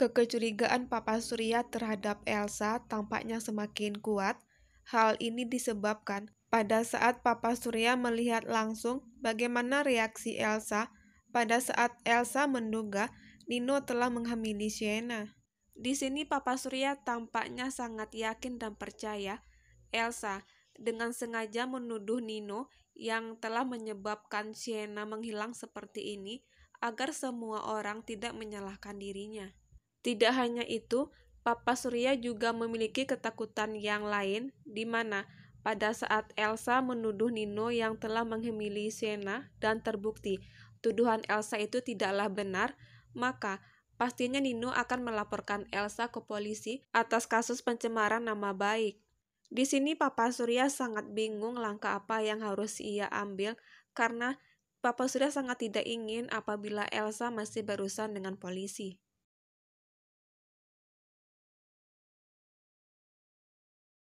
Kekecurigaan Papa Surya terhadap Elsa tampaknya semakin kuat. Hal ini disebabkan pada saat Papa Surya melihat langsung bagaimana reaksi Elsa pada saat Elsa menduga Nino telah menghamili Sienna. Di sini Papa Surya tampaknya sangat yakin dan percaya Elsa dengan sengaja menuduh Nino yang telah menyebabkan Sienna menghilang seperti ini agar semua orang tidak menyalahkan dirinya. Tidak hanya itu, Papa Surya juga memiliki ketakutan yang lain, di mana pada saat Elsa menuduh Nino yang telah menghamili Sienna dan terbukti tuduhan Elsa itu tidaklah benar, maka pastinya Nino akan melaporkan Elsa ke polisi atas kasus pencemaran nama baik. Di sini Papa Surya sangat bingung langkah apa yang harus ia ambil karena Papa Surya sangat tidak ingin apabila Elsa masih berurusan dengan polisi.